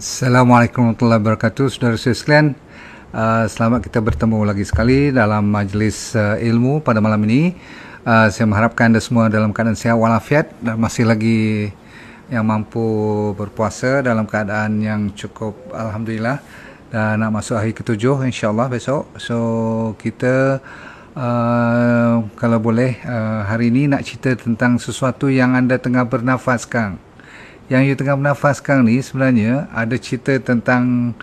Assalamualaikum warahmatullahi wabarakatuh Saudara-saudara sekalian uh, Selamat kita bertemu lagi sekali Dalam majlis uh, ilmu pada malam ini uh, Saya mengharapkan anda semua Dalam keadaan sehat walafiat Dan masih lagi yang mampu Berpuasa dalam keadaan yang cukup Alhamdulillah Dan nak masuk hari ketujuh insyaAllah besok So kita Uh, kalau boleh uh, hari ini nak cerita tentang sesuatu yang anda tengah bernafas kang yang you tengah bernafas sekarang ni sebenarnya ada cerita tentang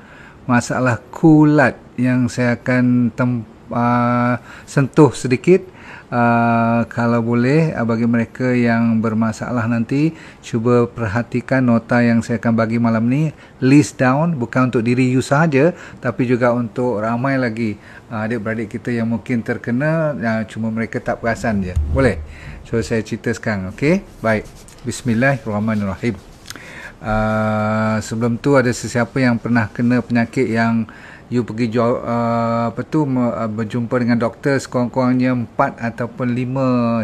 masalah kulat yang saya akan tem, uh, sentuh sedikit uh, kalau boleh uh, bagi mereka yang bermasalah nanti cuba perhatikan nota yang saya akan bagi malam ni list down bukan untuk diri you sahaja tapi juga untuk ramai lagi uh, adik-beradik kita yang mungkin terkena uh, cuma mereka tak perasan je boleh? so saya cerita sekarang ok baik Bismillahirrahmanirrahim uh, sebelum tu ada sesiapa yang pernah kena penyakit yang you pergi jual, uh, apa tu ah, berjumpa dengan doktor sekurang-kurangnya 4 ataupun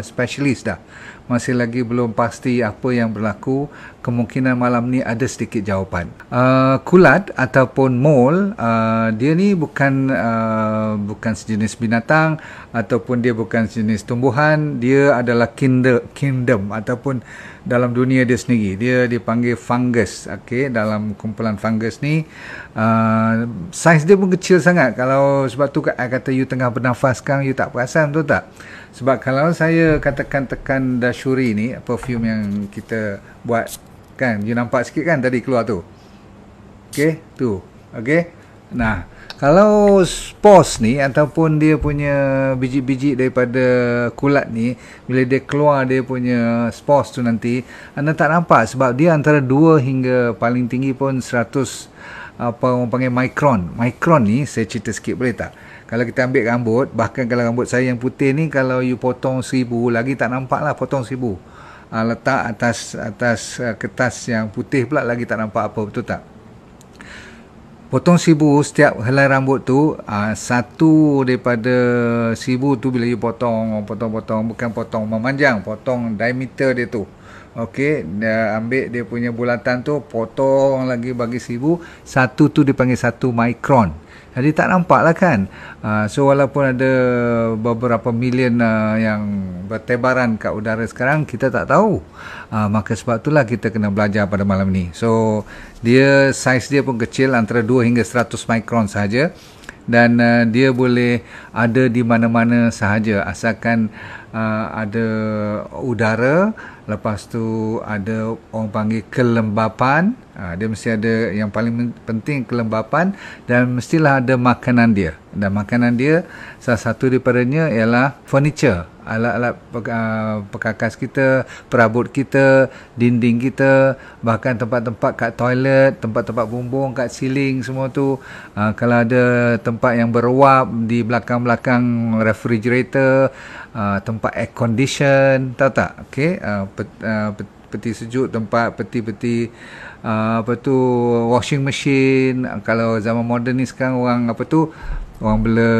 5 specialist dah masih lagi belum pasti apa yang berlaku kemungkinan malam ni ada sedikit jawapan uh, kulat ataupun mole uh, dia ni bukan uh, bukan sejenis binatang ataupun dia bukan sejenis tumbuhan dia adalah kinder, kingdom ataupun dalam dunia dia sendiri dia dipanggil fungus okey dalam kumpulan fungus ni uh, saiz dia pun kecil sangat kalau sebab tu kat kata you tengah bernafas sekarang you tak perasan betul tak sebab kalau saya katakan tekan dashuri ni perfume yang kita buat kan you nampak sikit kan tadi keluar tu okay tu okay. nah kalau spores ni ataupun dia punya biji-biji daripada kulat ni bila dia keluar dia punya spores tu nanti anda tak nampak sebab dia antara 2 hingga paling tinggi pun 100 apa orang panggil micron. Micron ni saya cerita sikit boleh tak kalau kita ambil rambut, bahkan kalau rambut saya yang putih ni kalau you potong seribu lagi tak nampak lah potong seribu. Ha, letak atas atas uh, kertas yang putih pula lagi tak nampak apa betul tak? Potong sibu setiap helai rambut tu uh, satu daripada sibu tu bila you potong potong-potong bukan potong memanjang potong diameter dia tu. Okey, ambil dia punya bulatan tu potong lagi bagi sibu satu tu dipanggil satu micron. Jadi tak nampak lah kan. Uh, so walaupun ada beberapa million uh, yang bertebaran kat udara sekarang, kita tak tahu. Uh, maka sebab itulah kita kena belajar pada malam ni. So dia size dia pun kecil antara 2 hingga 100 mikron sahaja dan uh, dia boleh ada di mana-mana sahaja asalkan uh, ada udara lepas tu ada orang panggil kelembapan ha, dia mesti ada yang paling penting kelembapan dan mestilah ada makanan dia dan makanan dia salah satu daripadanya ialah furniture alat-alat perkakas ha, kita perabot kita dinding kita bahkan tempat-tempat kat toilet tempat-tempat bumbung kat siling semua tu ha, kalau ada tempat yang beruap di belakang-belakang refrigerator ha, tempat air condition tahu tak okay? ha, Uh, peti sejuk tempat peti-peti uh, apa tu washing machine kalau zaman moden ni sekarang orang apa tu orang bela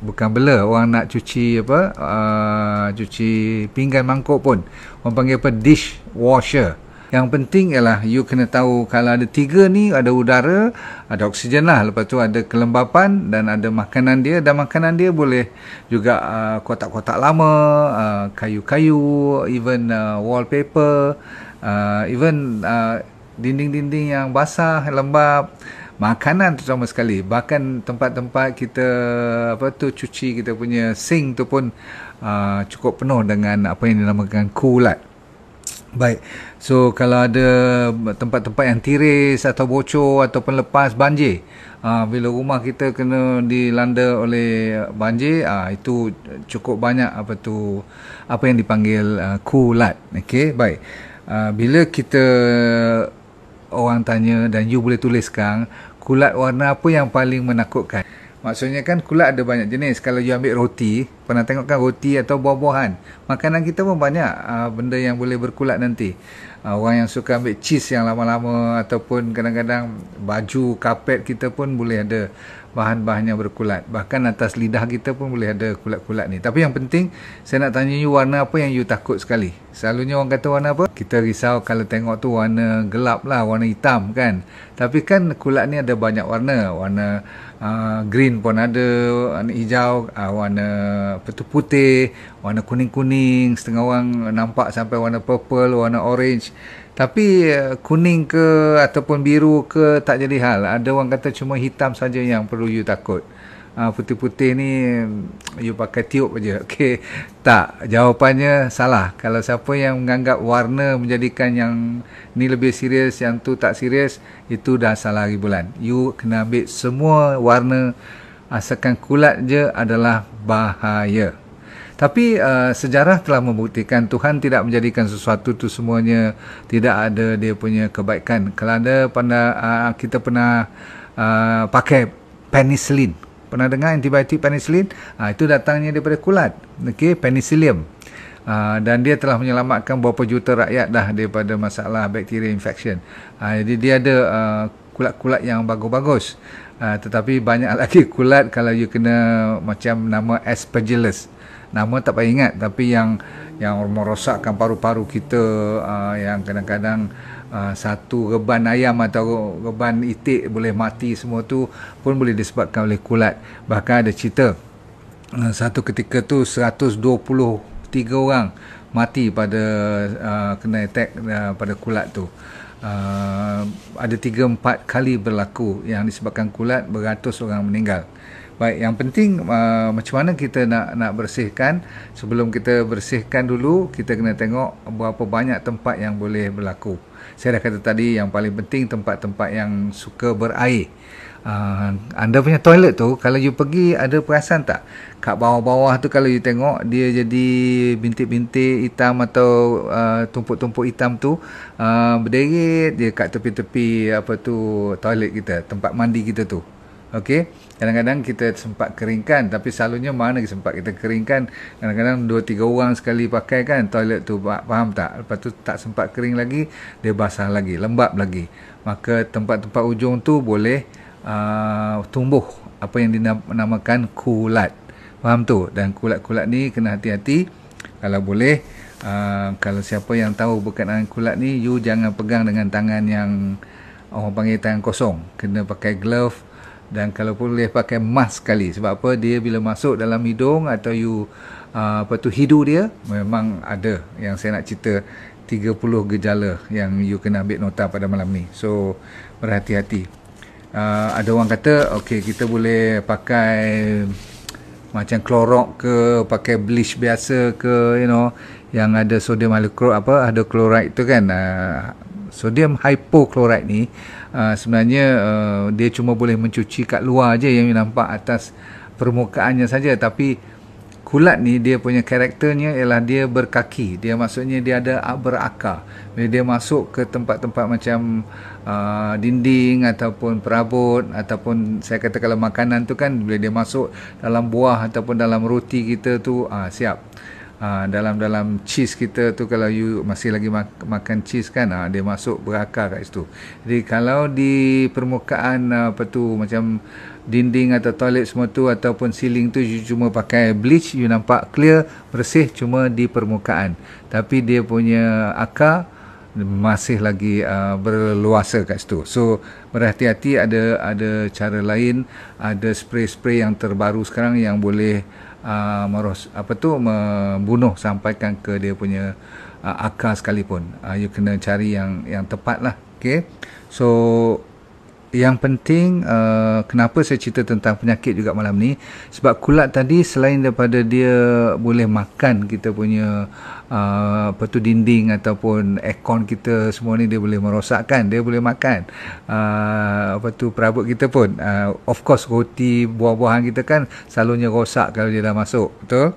bukan bela orang nak cuci apa uh, cuci pinggan mangkuk pun orang panggil apa dish washer yang penting ialah you kena tahu kalau ada tiga ni ada udara, ada oksigen lah. Lepas tu ada kelembapan dan ada makanan dia. Dan makanan dia boleh juga uh, kotak-kotak lama, uh, kayu-kayu, even uh, wallpaper, uh, even uh, dinding-dinding yang basah, lembap makanan terutama sekali bahkan tempat-tempat kita apa tu cuci kita punya sink tu pun uh, cukup penuh dengan apa yang dinamakan kulat cool Baik. So kalau ada tempat-tempat yang tiris atau bocor ataupun lepas banjir, uh, bila rumah kita kena dilanda oleh banjir, uh, itu cukup banyak apa tu apa yang dipanggil uh, ah, kulat. okay? baik. Uh, bila kita orang tanya dan you boleh tuliskan kulat warna apa yang paling menakutkan? Maksudnya kan kulat ada banyak jenis. Kalau you ambil roti, pernah tengok kan roti atau buah-buahan. Makanan kita pun banyak uh, benda yang boleh berkulat nanti. Uh, orang yang suka ambil cheese yang lama-lama ataupun kadang-kadang baju, kapet kita pun boleh ada bahan-bahan yang berkulat. Bahkan atas lidah kita pun boleh ada kulat-kulat ni. Tapi yang penting, saya nak tanya you warna apa yang you takut sekali. Selalunya orang kata warna apa? Kita risau kalau tengok tu warna gelap lah, warna hitam kan. Tapi kan kulat ni ada banyak warna. Warna uh, green pun ada, warna hijau, uh, warna putih, warna kuning-kuning. Setengah orang nampak sampai warna purple, warna orange. Tapi eh, kuning ke ataupun biru ke tak jadi hal. Ada orang kata cuma hitam saja yang perlu you takut. Ah, putih-putih ni mm, you pakai tiup aja. Okay, Tak, jawapannya salah. Kalau siapa yang menganggap warna menjadikan yang ni lebih serius, yang tu tak serius, itu dah salah hari bulan. You kena ambil semua warna asalkan kulat je adalah bahaya. Tapi uh, sejarah telah membuktikan Tuhan tidak menjadikan sesuatu tu semuanya tidak ada dia punya kebaikan. Kalau ada pada uh, kita pernah uh, pakai penicillin. Pernah dengar antibiotik penicillin? Uh, itu datangnya daripada kulat. okay penicillium. Uh, dan dia telah menyelamatkan berapa juta rakyat dah daripada masalah bakteria infection. Uh, jadi dia ada uh, kulat-kulat yang bagus-bagus. Uh, tetapi banyak lagi kulat kalau you kena macam nama aspergillus nama tak payah ingat tapi yang yang merosakkan paru-paru kita uh, yang kadang-kadang uh, satu reban ayam atau reban itik boleh mati semua tu pun boleh disebabkan oleh kulat bahkan ada cerita uh, satu ketika tu 123 orang mati pada uh, kena attack uh, pada kulat tu Uh, ada 3 4 kali berlaku yang disebabkan kulat beratus orang meninggal. Baik, yang penting uh, macam mana kita nak nak bersihkan. Sebelum kita bersihkan dulu, kita kena tengok berapa banyak tempat yang boleh berlaku. Saya dah kata tadi yang paling penting tempat-tempat yang suka berair. Uh, anda punya toilet tu kalau you pergi ada perasan tak kat bawah-bawah tu kalau you tengok dia jadi bintik-bintik hitam atau uh, tumpuk-tumpuk hitam tu uh, berderit dia kat tepi-tepi apa tu toilet kita tempat mandi kita tu okay? kadang-kadang kita sempat keringkan tapi selalunya mana sempat kita keringkan kadang-kadang dua tiga orang sekali pakai kan toilet tu faham tak lepas tu tak sempat kering lagi dia basah lagi lembab lagi maka tempat-tempat ujung tu boleh uh, tumbuh apa yang dinamakan kulat faham tu dan kulat-kulat ni kena hati-hati kalau boleh uh, kalau siapa yang tahu berkenaan kulat ni you jangan pegang dengan tangan yang orang panggil tangan kosong kena pakai glove dan kalau boleh pakai mask sekali sebab apa dia bila masuk dalam hidung atau you uh, apa tu hidu dia memang ada yang saya nak cerita 30 gejala yang you kena ambil nota pada malam ni so berhati-hati uh, ada orang kata okey kita boleh pakai macam klorok ke pakai bleach biasa ke you know yang ada sodium hydrochloride apa ada chloride tu kan uh, sodium hypochlorite ni Ah, sebenarnya uh, dia cuma boleh mencuci kat luar aja yang nampak atas permukaannya saja tapi kulat ni dia punya karakternya ialah dia berkaki dia maksudnya dia ada berakar bila dia masuk ke tempat-tempat macam uh, dinding ataupun perabot ataupun saya kata kalau makanan tu kan bila dia masuk dalam buah ataupun dalam roti kita tu uh, siap dalam-dalam ha, cheese kita tu kalau you masih lagi mak- makan cheese kan uh, dia masuk berakar kat situ. Jadi kalau di permukaan uh, apa tu macam dinding atau toilet semua tu ataupun ceiling tu you cuma pakai bleach you nampak clear bersih cuma di permukaan. Tapi dia punya akar masih lagi uh, berluasa kat situ. So berhati-hati ada ada cara lain, ada spray-spray yang terbaru sekarang yang boleh Ah, meros apa tu membunuh sampaikan ke dia punya uh, akar sekalipun uh, you kena cari yang yang tepat lah okay so yang penting uh, kenapa saya cerita tentang penyakit juga malam ni sebab kulat tadi selain daripada dia boleh makan kita punya uh, apa tu dinding ataupun aircon kita semua ni dia boleh merosakkan dia boleh makan uh, apa tu perabot kita pun uh, of course roti buah-buahan kita kan selalunya rosak kalau dia dah masuk betul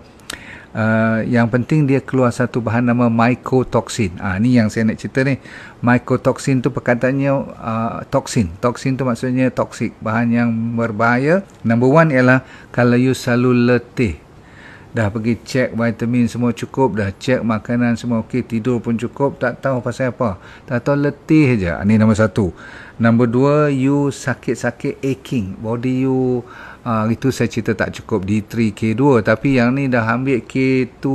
Uh, yang penting dia keluar satu bahan nama mycotoxin. Ah uh, ni yang saya nak cerita ni. Mycotoxin tu perkataannya uh, toksin. Toksin tu maksudnya toksik, bahan yang berbahaya. Number one ialah kalau you selalu letih. Dah pergi cek vitamin semua cukup, dah cek makanan semua okey, tidur pun cukup, tak tahu pasal apa. Tak tahu letih aja. Ah, Ini nombor satu. Number dua, you sakit-sakit aching. Body you Uh, itu saya cerita tak cukup D3 K2 tapi yang ni dah ambil K2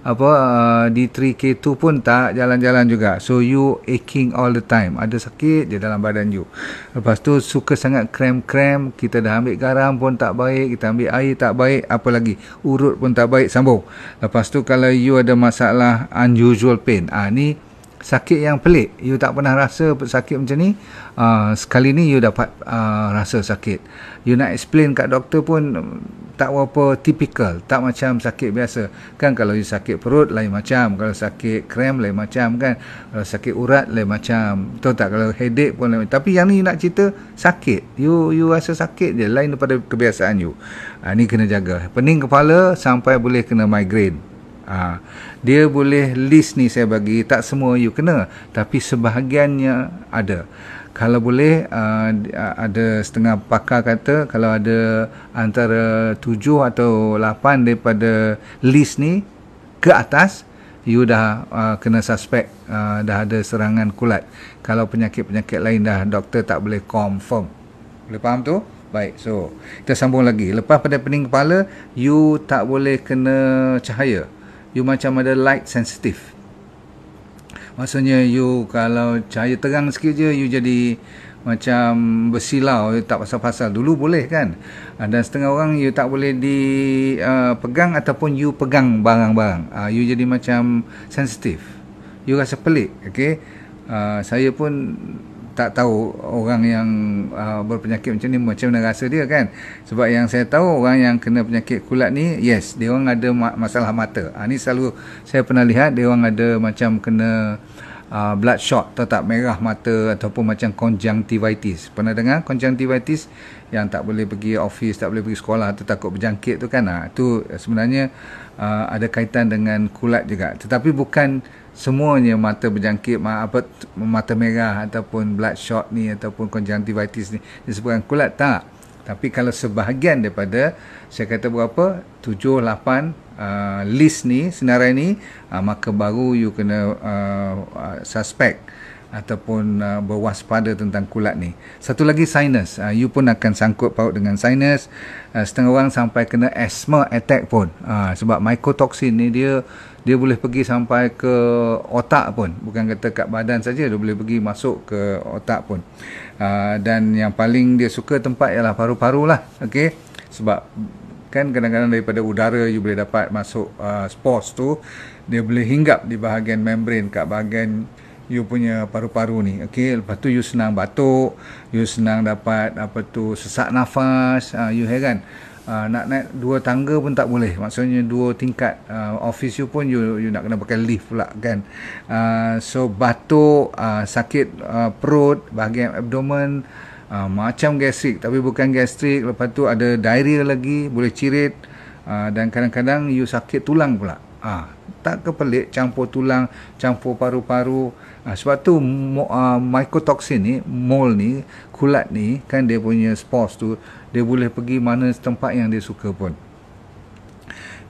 apa uh, D3 K2 pun tak jalan-jalan juga so you aching all the time ada sakit je dalam badan you lepas tu suka sangat krem-krem kita dah ambil garam pun tak baik kita ambil air tak baik apa lagi urut pun tak baik sambung lepas tu kalau you ada masalah unusual pain ah uh, ni sakit yang pelik you tak pernah rasa sakit macam ni uh, sekali ni you dapat uh, rasa sakit you nak explain kat doktor pun um, tak apa typical tak macam sakit biasa kan kalau you sakit perut lain macam kalau sakit krem lain macam kan kalau sakit urat lain macam betul tak kalau headache pun lain macam. tapi yang ni you nak cerita sakit you you rasa sakit je lain daripada kebiasaan you ha, ni kena jaga pening kepala sampai boleh kena migraine Ha, dia boleh list ni saya bagi tak semua you kena tapi sebahagiannya ada kalau boleh uh, ada setengah pakar kata kalau ada antara tujuh atau lapan daripada list ni ke atas you dah uh, kena suspek uh, dah ada serangan kulat kalau penyakit-penyakit lain dah doktor tak boleh confirm boleh faham tu? baik so kita sambung lagi lepas pada pening kepala you tak boleh kena cahaya you macam ada light sensitive maksudnya you kalau cahaya terang sikit je you jadi macam bersilau you tak pasal-pasal dulu boleh kan Ada ah, setengah orang you tak boleh di uh, pegang ataupun you pegang barang-barang uh, you jadi macam sensitive you rasa pelik okey uh, saya pun tak tahu orang yang uh, berpenyakit macam ni macam mana rasa dia kan sebab yang saya tahu orang yang kena penyakit kulat ni yes dia orang ada ma- masalah mata ha, ni selalu saya pernah lihat dia orang ada macam kena uh, blood shot atau tak merah mata ataupun macam conjunctivitis pernah dengar conjunctivitis yang tak boleh pergi office tak boleh pergi sekolah atau takut berjangkit tu kan ha, tu sebenarnya uh, ada kaitan dengan kulat juga tetapi bukan semuanya mata berjangkit apa mata merah ataupun bloodshot ni ataupun conjunctivitis ni disebabkan kulat tak tapi kalau sebahagian daripada saya kata berapa 7 8 uh, list ni senarai ni uh, maka baru you kena uh, uh, suspect ataupun uh, berwaspada tentang kulat ni. Satu lagi sinus, uh, you pun akan sangkut paut dengan sinus. Uh, setengah orang sampai kena asthma attack pun. Uh, sebab mycotoxin ni dia dia boleh pergi sampai ke otak pun. Bukan kata kat badan saja, dia boleh pergi masuk ke otak pun. Uh, dan yang paling dia suka tempat ialah paru-paru lah. Okay? Sebab kan kadang-kadang daripada udara you boleh dapat masuk uh, spores tu. Dia boleh hinggap di bahagian membran kat bahagian you punya paru-paru ni okey lepas tu you senang batuk you senang dapat apa tu sesak nafas uh, you hear kan uh, ah, nak naik dua tangga pun tak boleh maksudnya dua tingkat uh, office you pun you you nak kena pakai lift pula kan uh, so batuk uh, sakit uh, perut bahagian abdomen uh, macam gastrik tapi bukan gastrik lepas tu ada diarrhea lagi boleh cirit uh, dan kadang-kadang you sakit tulang pula uh, tak kepelik campur tulang campur paru-paru Uh, sebab tu uh, mycotoxin ni, mol ni, kulat ni kan dia punya spores tu dia boleh pergi mana tempat yang dia suka pun.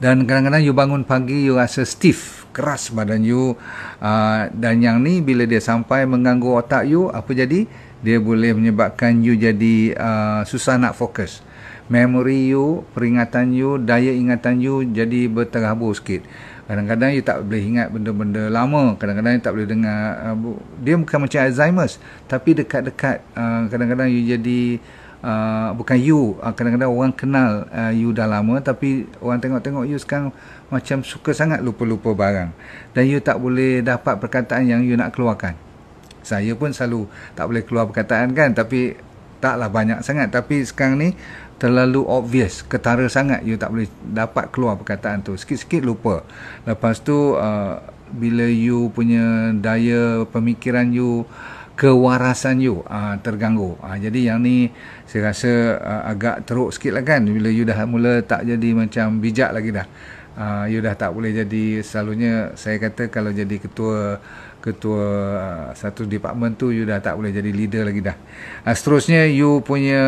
Dan kadang-kadang you bangun pagi you rasa stiff, keras badan you uh, dan yang ni bila dia sampai mengganggu otak you apa jadi? Dia boleh menyebabkan you jadi uh, susah nak fokus. Memory you, peringatan you, daya ingatan you jadi berterabur sikit. Kadang-kadang dia tak boleh ingat benda-benda lama. Kadang-kadang dia tak boleh dengar. Uh, dia bukan macam Alzheimer's. Tapi dekat-dekat uh, kadang-kadang you jadi... Uh, bukan you uh, kadang-kadang orang kenal uh, you dah lama tapi orang tengok-tengok you sekarang macam suka sangat lupa-lupa barang dan you tak boleh dapat perkataan yang you nak keluarkan saya pun selalu tak boleh keluar perkataan kan tapi taklah banyak sangat tapi sekarang ni terlalu obvious ketara sangat you tak boleh dapat keluar perkataan tu sikit-sikit lupa lepas tu uh, bila you punya daya pemikiran you kewarasan you uh, terganggu uh, jadi yang ni saya rasa uh, agak teruk sikit lah kan bila you dah mula tak jadi macam bijak lagi dah uh, you dah tak boleh jadi selalunya saya kata kalau jadi ketua ketua ah, satu department tu you dah tak boleh jadi leader lagi dah. Uh, seterusnya you punya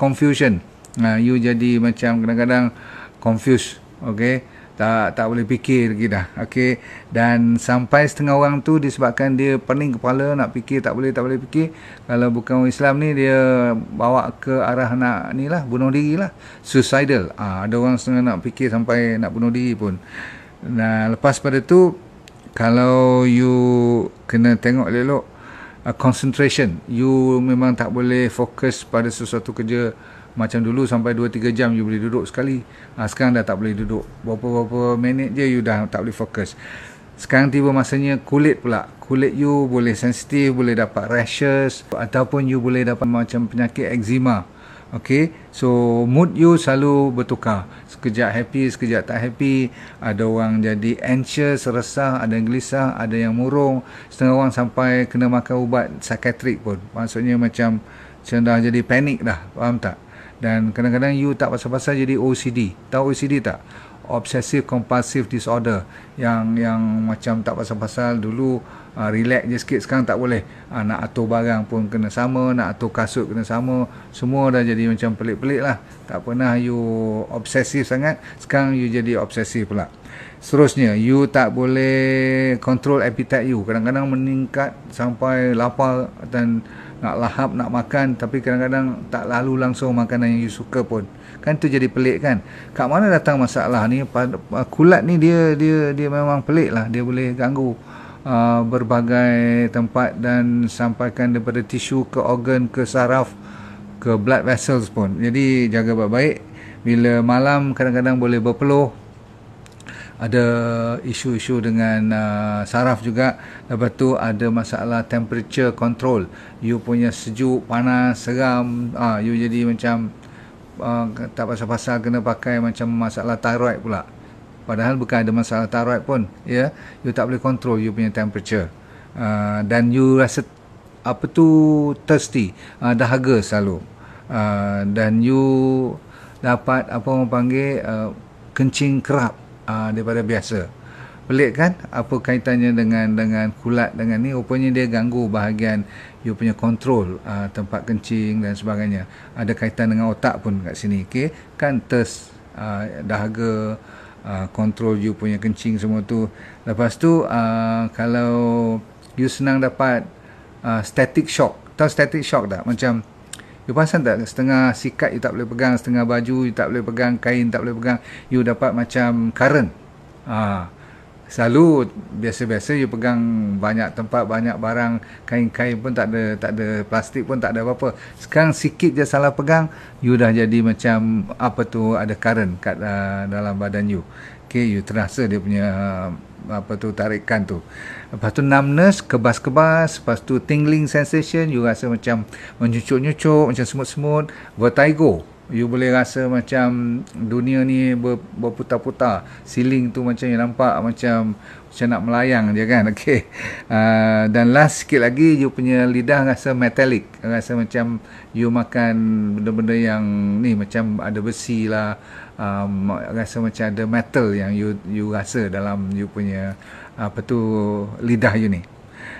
confusion. Uh, you jadi macam kadang-kadang confused, okey. Tak tak boleh fikir lagi dah. Okey. Dan sampai setengah orang tu disebabkan dia pening kepala nak fikir tak boleh tak boleh fikir. Kalau bukan orang Islam ni dia bawa ke arah nak ni lah bunuh diri lah. Suicidal. Uh, ada orang setengah nak fikir sampai nak bunuh diri pun. Nah, lepas pada tu kalau you kena tengok elok uh, concentration you memang tak boleh fokus pada sesuatu kerja macam dulu sampai 2 3 jam you boleh duduk sekali uh, sekarang dah tak boleh duduk berapa-berapa minit je you dah tak boleh fokus sekarang tiba masanya kulit pula kulit you boleh sensitif boleh dapat rashes ataupun you boleh dapat macam penyakit eczema Okay, so mood you selalu bertukar. Sekejap happy, sekejap tak happy. Ada orang jadi anxious, resah, ada yang gelisah, ada yang murung. Setengah orang sampai kena makan ubat psikiatrik pun. Maksudnya macam, macam dah jadi panik dah, faham tak? Dan kadang-kadang you tak pasal-pasal jadi OCD. Tahu OCD tak? obsessive compulsive disorder yang yang macam tak pasal-pasal dulu uh, relax je sikit sekarang tak boleh uh, nak atur barang pun kena sama nak atur kasut kena sama semua dah jadi macam pelik-pelik lah tak pernah you obsessive sangat sekarang you jadi obsessive pula Seterusnya, you tak boleh control appetite you. Kadang-kadang meningkat sampai lapar dan nak lahap, nak makan. Tapi kadang-kadang tak lalu langsung makanan yang you suka pun. Kan tu jadi pelik kan? Kat mana datang masalah ni? Kulat ni dia dia dia memang pelik lah. Dia boleh ganggu uh, berbagai tempat dan sampaikan daripada tisu ke organ ke saraf ke blood vessels pun. Jadi jaga baik-baik. Bila malam kadang-kadang boleh berpeluh ada isu-isu dengan uh, saraf juga lepas tu ada masalah temperature control you punya sejuk panas seram ah uh, you jadi macam uh, tak pasal-pasal kena pakai macam masalah thyroid pula padahal bukan ada masalah thyroid pun ya yeah? you tak boleh control you punya temperature uh, dan you rasa apa tu thirsty uh, dahaga selalu uh, dan you dapat apa orang panggil uh, kencing kerap uh, daripada biasa. Pelik kan apa kaitannya dengan dengan kulat dengan ni rupanya dia ganggu bahagian you punya kontrol uh, ah, tempat kencing dan sebagainya. Ada kaitan dengan otak pun kat sini. Okey, kan tes uh, ah, dahaga uh, kontrol you punya kencing semua tu. Lepas tu uh, kalau you senang dapat uh, static shock. Tahu static shock tak? Macam You perasan tak setengah sikat you tak boleh pegang, setengah baju you tak boleh pegang, kain tak boleh pegang. You dapat macam current. Ha. Selalu biasa-biasa you pegang banyak tempat, banyak barang, kain-kain pun tak ada, tak ada plastik pun tak ada apa-apa. Sekarang sikit je salah pegang, you dah jadi macam apa tu ada current kat uh, dalam badan you. Okay, you terasa dia punya uh, apa tu tarikan tu lepas tu numbness kebas-kebas lepas tu tingling sensation you rasa macam menyucuk-nyucuk macam semut-semut vertigo you boleh rasa macam dunia ni ber, berputar-putar ceiling tu macam you nampak macam macam nak melayang je kan okay. uh, dan last sikit lagi you punya lidah rasa metallic rasa macam you makan benda-benda yang ni macam ada besi lah um, rasa macam ada metal yang you you rasa dalam you punya apa tu lidah you ni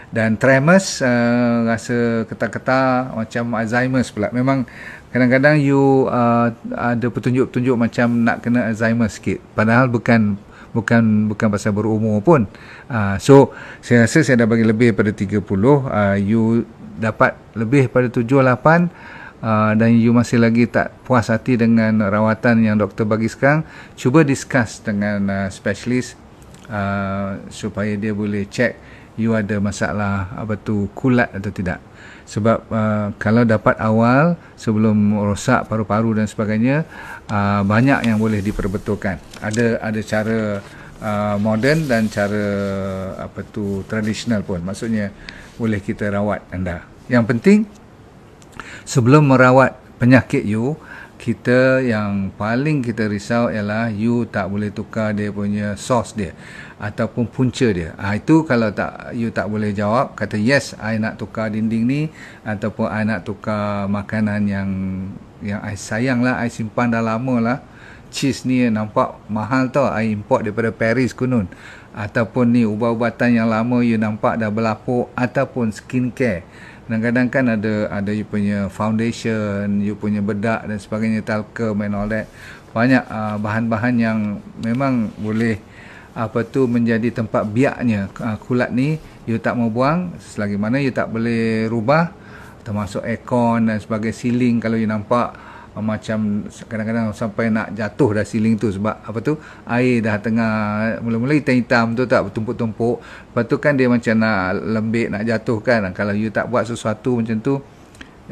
dan tremors uh, rasa ketar-ketar macam Alzheimer's pula memang kadang-kadang you uh, ada petunjuk-petunjuk macam nak kena Alzheimer sikit padahal bukan bukan bukan pasal berumur pun uh, so saya rasa saya dah bagi lebih pada 30 uh, ah, you dapat lebih pada 7-8 uh, ah, dan you masih lagi tak puas hati dengan rawatan yang doktor bagi sekarang cuba discuss dengan uh, specialist Ah, supaya dia boleh check you ada masalah apa tu kulat atau tidak sebab uh, kalau dapat awal sebelum rosak paru-paru dan sebagainya uh, banyak yang boleh diperbetulkan ada ada cara uh, moden dan cara apa tu tradisional pun maksudnya boleh kita rawat anda yang penting sebelum merawat penyakit you kita yang paling kita risau ialah you tak boleh tukar dia punya sauce dia ataupun punca dia. Ah ha, itu kalau tak you tak boleh jawab kata yes I nak tukar dinding ni ataupun I nak tukar makanan yang yang I sayang lah I simpan dah lama lah. Cheese ni nampak mahal tau I import daripada Paris kunun ataupun ni ubat-ubatan yang lama you nampak dah berlapuk ataupun skincare dan kadang kan ada ada you punya foundation you punya bedak dan sebagainya talke main oleh banyak uh, bahan-bahan yang memang boleh apa tu menjadi tempat biaknya uh, kulat ni you tak mau buang selagi mana you tak boleh rubah termasuk aircon dan sebagai ceiling kalau you nampak Ah, macam kadang-kadang sampai nak jatuh dah siling tu sebab apa tu air dah tengah mula-mula hitam-hitam tu tak bertumpuk-tumpuk lepas tu kan dia macam nak lembik nak jatuh kan kalau you tak buat sesuatu macam tu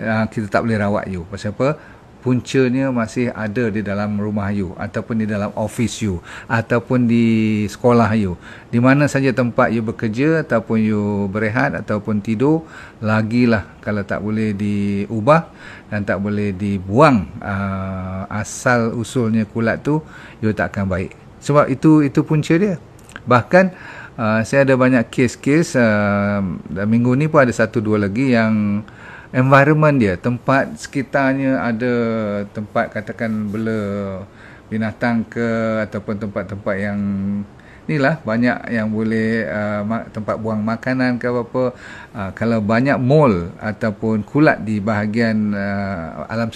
ah, kita tak boleh rawat you pasal apa puncanya masih ada di dalam rumah you ataupun di dalam office you ataupun di sekolah you di mana saja tempat you bekerja ataupun you berehat ataupun tidur lagilah kalau tak boleh diubah dan tak boleh dibuang uh, asal usulnya kulat tu you tak akan baik sebab itu itu punca dia bahkan uh, saya ada banyak kes-kes uh, minggu ni pun ada satu dua lagi yang environment dia tempat sekitarnya ada tempat katakan bela binatang ke ataupun tempat-tempat yang ni lah banyak yang boleh uh, tempat buang makanan ke apa-apa uh, kalau banyak mall ataupun kulat di bahagian uh, alam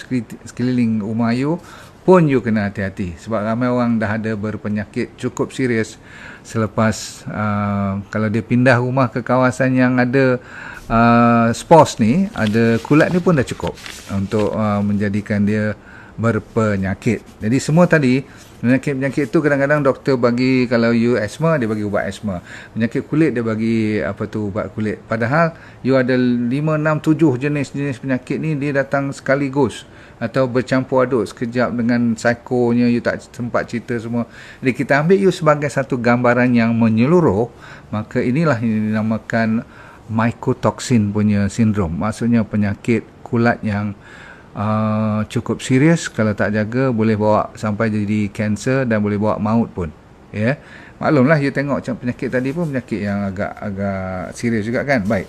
sekeliling rumah you pun you kena hati-hati sebab ramai orang dah ada berpenyakit cukup serius selepas uh, kalau dia pindah rumah ke kawasan yang ada uh, spores ni ada kulat ni pun dah cukup untuk uh, menjadikan dia berpenyakit jadi semua tadi Penyakit-penyakit tu kadang-kadang doktor bagi kalau you asma dia bagi ubat asma. Penyakit kulit dia bagi apa tu ubat kulit. Padahal you ada 5 6 7 jenis-jenis penyakit ni dia datang sekaligus atau bercampur aduk sekejap dengan psikonya you tak sempat cerita semua. Jadi kita ambil you sebagai satu gambaran yang menyeluruh, maka inilah yang dinamakan mycotoxin punya sindrom. Maksudnya penyakit kulat yang uh, cukup serius kalau tak jaga boleh bawa sampai jadi kanser dan boleh bawa maut pun ya yeah. maklumlah you tengok macam penyakit tadi pun penyakit yang agak agak serius juga kan baik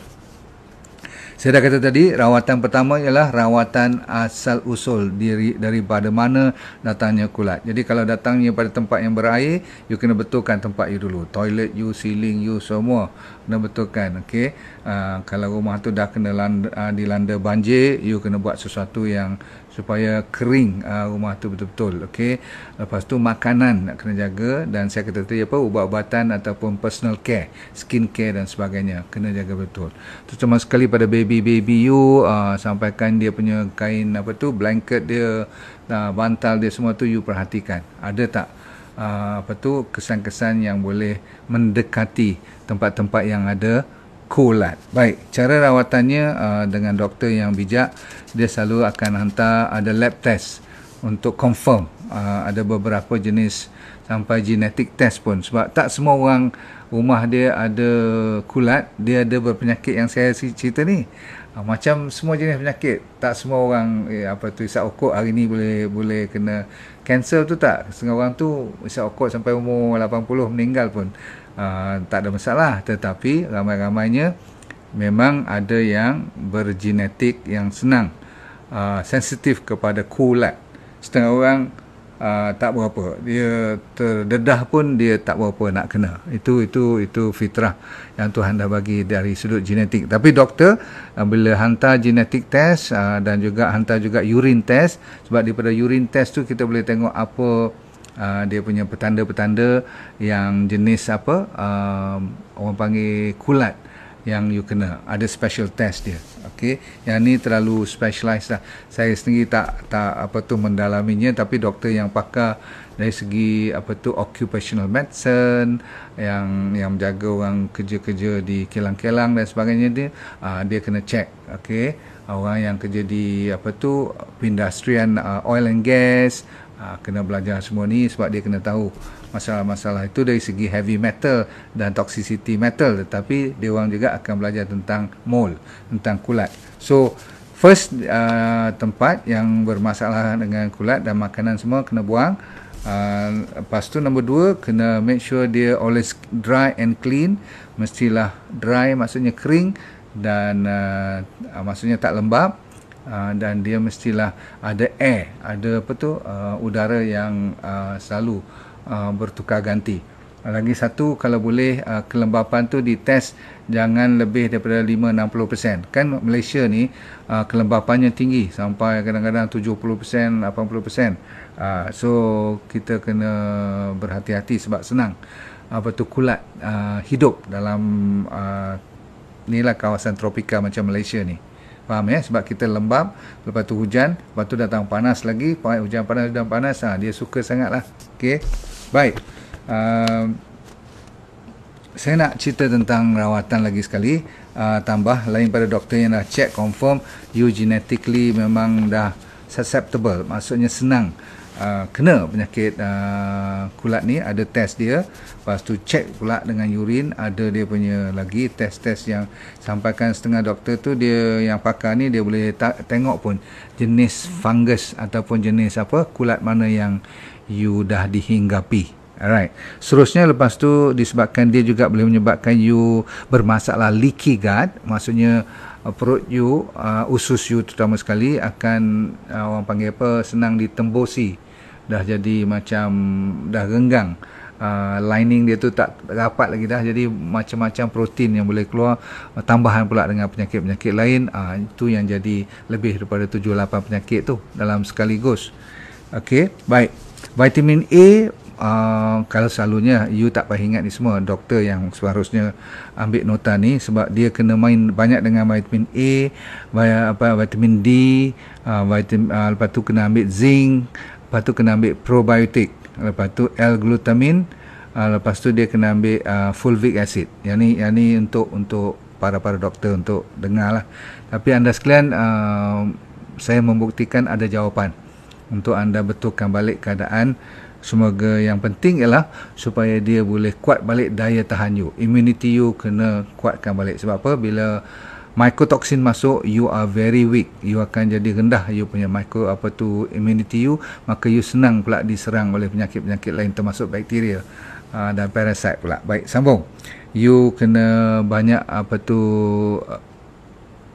saya dah kata tadi, rawatan pertama ialah rawatan asal-usul diri daripada mana datangnya kulat. Jadi kalau datangnya pada tempat yang berair, you kena betulkan tempat you dulu. Toilet you, ceiling you, semua kena betulkan okey uh, kalau rumah tu dah kena landa, uh, dilanda banjir you kena buat sesuatu yang supaya kering uh, rumah tu betul-betul okey lepas tu makanan nak kena jaga dan saya kata tadi apa ubat-ubatan ataupun personal care skin care dan sebagainya kena jaga betul terutama sekali pada baby-baby you uh, sampaikan dia punya kain apa tu blanket dia uh, bantal dia semua tu you perhatikan ada tak Uh, apa tu kesan-kesan yang boleh mendekati tempat-tempat yang ada kolat. Baik, cara rawatannya uh, dengan doktor yang bijak, dia selalu akan hantar ada lab test untuk confirm uh, ada beberapa jenis sampai genetik test pun sebab tak semua orang rumah dia ada kulat, dia ada berpenyakit yang saya cerita ni. Uh, macam semua jenis penyakit, tak semua orang eh, apa tu isap okok hari ni boleh boleh kena cancer tu tak. Setengah orang tu isap okok sampai umur 80 meninggal pun. Ah, tak ada masalah tetapi ramai-ramainya memang ada yang bergenetik yang senang uh, sensitif kepada kulat setengah orang uh, tak berapa dia terdedah pun dia tak berapa nak kena itu itu itu fitrah yang Tuhan dah bagi dari sudut genetik tapi doktor uh, bila hantar genetik test uh, dan juga hantar juga urine test sebab daripada urine test tu kita boleh tengok apa Ah, dia punya petanda-petanda yang jenis apa uh, orang panggil kulat yang you kena ada special test dia okey yang ni terlalu specialized lah saya sendiri tak tak apa tu mendalaminya tapi doktor yang pakar dari segi apa tu occupational medicine yang yang menjaga orang kerja-kerja di kilang-kilang dan sebagainya dia uh, dia kena check okey orang yang kerja di apa tu industrian uh, oil and gas uh, kena belajar semua ni sebab dia kena tahu masalah-masalah itu dari segi heavy metal dan toxicity metal tetapi dia orang juga akan belajar tentang mole, tentang kulat so first uh, tempat yang bermasalah dengan kulat dan makanan semua kena buang uh, lepas tu nombor dua kena make sure dia always dry and clean mestilah dry maksudnya kering dan uh, maksudnya tak lembap. Ah, dan dia mestilah ada air ada apa tu uh, udara yang uh, selalu uh, bertukar ganti lagi satu kalau boleh uh, kelembapan tu dites jangan lebih daripada 5-60% kan Malaysia ni uh, kelembapannya tinggi sampai kadang-kadang 70% 80% uh, so kita kena berhati-hati sebab senang apa tu kulat uh, hidup dalam uh, lah kawasan tropika macam Malaysia ni Faham ya? Sebab kita lembab, lepas tu hujan, lepas tu datang panas lagi, hujan panas, hujan panas, ha, dia suka sangat lah. Okay? Baik. Uh, saya nak cerita tentang rawatan lagi sekali. Uh, tambah, lain pada doktor yang dah check, confirm, you genetically memang dah susceptible. Maksudnya senang uh, kena penyakit uh, kulat ni ada test dia lepas tu check pula dengan urin ada dia punya lagi test-test yang sampaikan setengah doktor tu dia yang pakar ni dia boleh tengok pun jenis fungus ataupun jenis apa kulat mana yang you dah dihinggapi Alright. Seterusnya lepas tu disebabkan dia juga boleh menyebabkan you bermasalah leaky gut, maksudnya uh, perut you, uh, usus you terutama sekali akan uh, orang panggil apa senang ditembusi dah jadi macam dah renggang uh, lining dia tu tak rapat lagi dah jadi macam-macam protein yang boleh keluar uh, tambahan pula dengan penyakit-penyakit lain uh, itu yang jadi lebih daripada 7-8 penyakit tu dalam sekaligus Okey, baik vitamin A Uh, kalau selalunya you tak payah ingat ni semua doktor yang seharusnya ambil nota ni sebab dia kena main banyak dengan vitamin A vitamin D uh, vitamin uh, lepas tu kena ambil zinc lepas tu kena ambil probiotik lepas tu l glutamin uh, lepas tu dia kena ambil uh, fulvic acid yang ni yang ni untuk untuk para-para doktor untuk dengar lah tapi anda sekalian uh, saya membuktikan ada jawapan untuk anda betulkan balik keadaan semoga yang penting ialah supaya dia boleh kuat balik daya tahan you immunity you kena kuatkan balik sebab apa bila mycotoxin masuk you are very weak you akan jadi rendah you punya micro apa tu immunity you maka you senang pula diserang oleh penyakit-penyakit lain termasuk bakteria uh, dan parasit pula baik sambung you kena banyak apa tu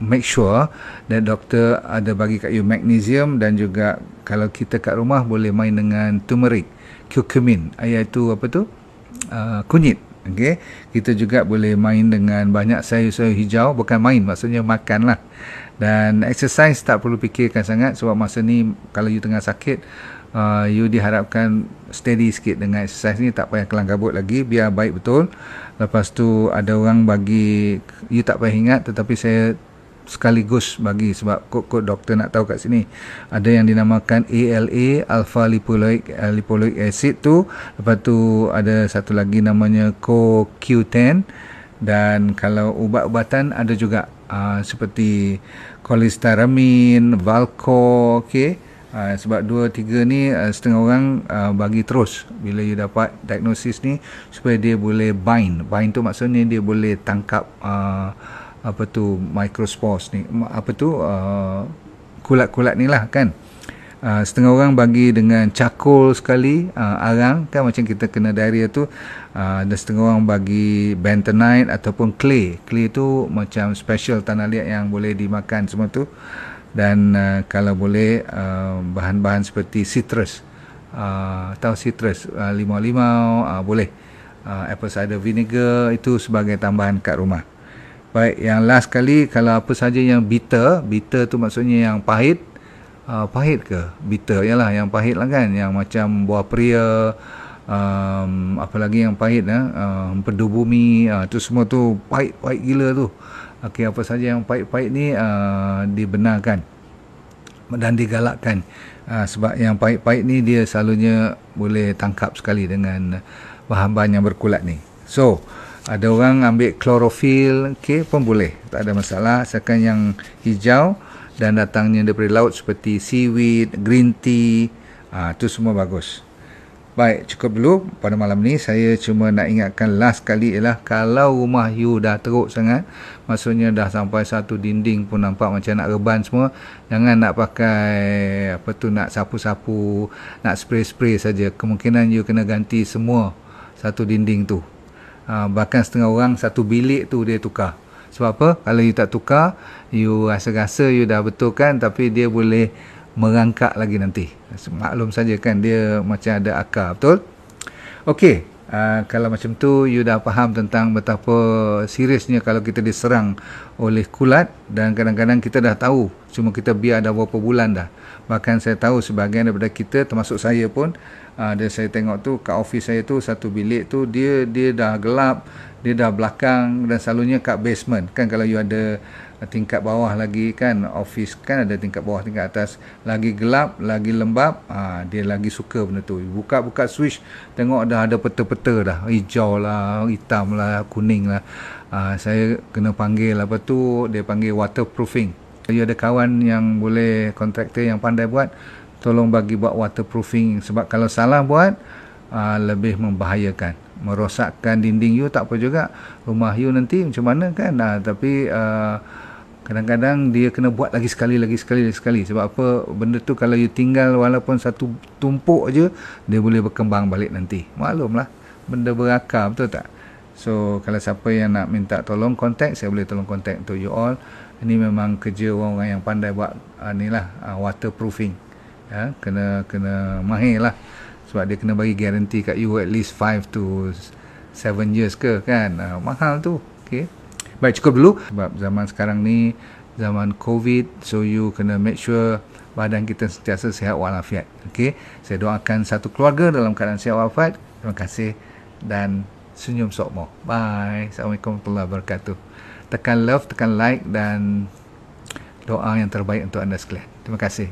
make sure that doktor ada bagi kat you magnesium dan juga kalau kita kat rumah boleh main dengan turmeric curcumin Ayat iaitu apa tu uh, kunyit Okay, kita juga boleh main dengan banyak sayur-sayur hijau, bukan main maksudnya makanlah. Dan exercise tak perlu fikirkan sangat sebab masa ni kalau you tengah sakit, uh, you diharapkan steady sikit dengan exercise ni tak payah kelang kabut lagi, biar baik betul. Lepas tu ada orang bagi you tak payah ingat tetapi saya sekaligus bagi sebab kod-kod doktor nak tahu kat sini ada yang dinamakan ALA alpha lipoic eh, lipoic acid tu lepas tu ada satu lagi namanya coq10 dan kalau ubat-ubatan ada juga uh, seperti kolestaramin Valco, okey Uh, sebab dua tiga ni uh, setengah orang uh, bagi terus bila dia dapat diagnosis ni supaya dia boleh bind bind tu maksudnya dia boleh tangkap uh, apa tu microspores ni apa tu uh, kulat-kulat ni lah kan uh, setengah orang bagi dengan cakul sekali uh, arang kan macam kita kena diarrhea tu uh, dan setengah orang bagi bentonite ataupun clay clay tu macam special tanah liat yang boleh dimakan semua tu dan uh, kalau boleh uh, bahan-bahan seperti citrus uh, atau citrus uh, limau-limau uh, boleh uh, apple cider vinegar itu sebagai tambahan kat rumah Baik, yang last kali kalau apa saja yang bitter, bitter tu maksudnya yang pahit. Uh, pahit ke? Bitter ialah yang pahit lah kan. Yang macam buah peria, um, apa lagi yang pahit eh? Um, uh, empedu bumi, itu uh, semua tu pahit-pahit gila tu. Okey, apa saja yang pahit-pahit ni uh, dibenarkan dan digalakkan. Uh, sebab yang pahit-pahit ni dia selalunya boleh tangkap sekali dengan bahan-bahan yang berkulat ni. So, ada orang ambil klorofil okey pun boleh tak ada masalah asalkan yang hijau dan datangnya daripada laut seperti seaweed, green tea, ah tu semua bagus. Baik, cukup dulu pada malam ni saya cuma nak ingatkan last kali ialah kalau rumah you dah teruk sangat, maksudnya dah sampai satu dinding pun nampak macam nak reban semua, jangan nak pakai apa tu nak sapu-sapu, nak spray-spray saja. Kemungkinan you kena ganti semua satu dinding tu. Ha, bahkan setengah orang satu bilik tu dia tukar. Sebab apa? Kalau you tak tukar, you rasa-rasa you dah betulkan tapi dia boleh merangkak lagi nanti. Maklum saja kan dia macam ada akar, betul? Okey. Uh, kalau macam tu you dah faham tentang betapa seriusnya kalau kita diserang oleh kulat dan kadang-kadang kita dah tahu cuma kita biar dah berapa bulan dah bahkan saya tahu sebahagian daripada kita termasuk saya pun ada ah, uh, saya tengok tu kat office saya tu satu bilik tu dia dia dah gelap dia dah belakang dan selalunya kat basement kan kalau you ada tingkat bawah lagi kan office kan ada tingkat bawah tingkat atas lagi gelap lagi lembap uh, ah, dia lagi suka benda tu buka buka switch tengok dah ada peta-peta dah hijau lah hitam lah kuning lah uh, saya kena panggil apa tu dia panggil waterproofing you ada kawan yang boleh kontraktor yang pandai buat tolong bagi buat waterproofing sebab kalau salah buat uh, lebih membahayakan merosakkan dinding you tak apa juga rumah you nanti macam mana kan uh, tapi uh, kadang-kadang dia kena buat lagi sekali lagi sekali lagi sekali sebab apa benda tu kalau you tinggal walaupun satu tumpuk je dia boleh berkembang balik nanti maklumlah benda berakar betul tak so kalau siapa yang nak minta tolong kontak saya boleh tolong kontak to you all ini memang kerja orang-orang yang pandai buat uh, ni lah uh, waterproofing ya, kena kena mahir lah sebab dia kena bagi garanti kat you at least 5 to 7 years ke kan uh, mahal tu okay. baik cukup dulu sebab zaman sekarang ni zaman covid so you kena make sure badan kita sentiasa sihat walafiat okay. saya doakan satu keluarga dalam keadaan sihat walafiat terima kasih dan senyum sokmo bye assalamualaikum warahmatullahi wabarakatuh tekan love tekan like dan doa yang terbaik untuk anda sekalian terima kasih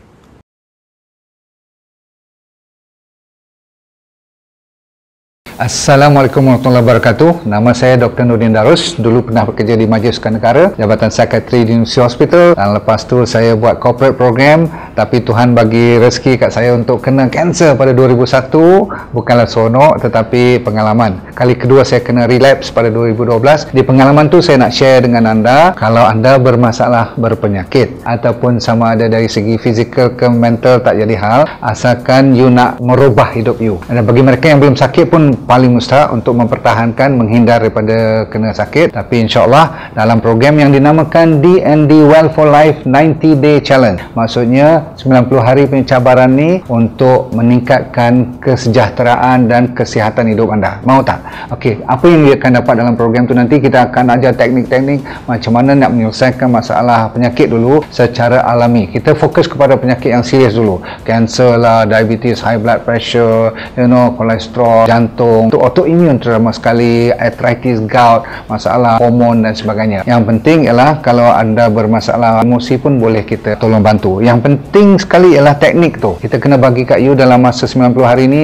Assalamualaikum warahmatullahi wabarakatuh. Nama saya Dr. Nurdin Darus. Dulu pernah bekerja di Majlis Sukan Negara, Jabatan Sekretari di Universiti Hospital. Dan lepas tu saya buat corporate program. Tapi Tuhan bagi rezeki kat saya untuk kena cancer pada 2001. Bukanlah seronok tetapi pengalaman. Kali kedua saya kena relapse pada 2012. Di pengalaman tu saya nak share dengan anda. Kalau anda bermasalah berpenyakit ataupun sama ada dari segi fizikal ke mental tak jadi hal. Asalkan you nak merubah hidup you. Dan bagi mereka yang belum sakit pun paling mustahak untuk mempertahankan menghindar daripada kena sakit tapi insyaAllah dalam program yang dinamakan D&D Well for Life 90 Day Challenge maksudnya 90 hari punya cabaran ni untuk meningkatkan kesejahteraan dan kesihatan hidup anda mau tak? ok apa yang dia akan dapat dalam program tu nanti kita akan ajar teknik-teknik macam mana nak menyelesaikan masalah penyakit dulu secara alami kita fokus kepada penyakit yang serius dulu cancer lah diabetes high blood pressure you know kolesterol jantung jantung untuk autoimmune terutama sekali arthritis gout masalah hormon dan sebagainya yang penting ialah kalau anda bermasalah emosi pun boleh kita tolong bantu yang penting sekali ialah teknik tu kita kena bagi kat you dalam masa 90 hari ni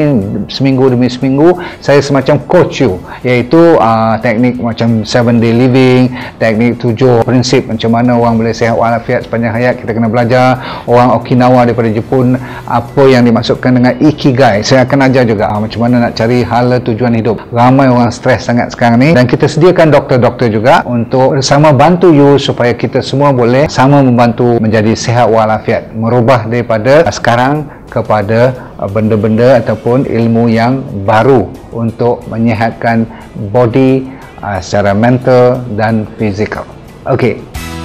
seminggu demi seminggu saya semacam coach you iaitu uh, teknik macam 7 day living teknik 7 prinsip macam mana orang boleh sehat walafiat sepanjang hayat kita kena belajar orang Okinawa daripada Jepun apa yang dimaksudkan dengan Ikigai saya akan ajar juga uh, macam mana nak cari hala adalah tujuan hidup. Ramai orang stres sangat sekarang ni dan kita sediakan doktor-doktor juga untuk sama bantu you supaya kita semua boleh sama membantu menjadi sehat walafiat, merubah daripada sekarang kepada uh, benda-benda ataupun ilmu yang baru untuk menyehatkan body uh, secara mental dan fizikal. Okey.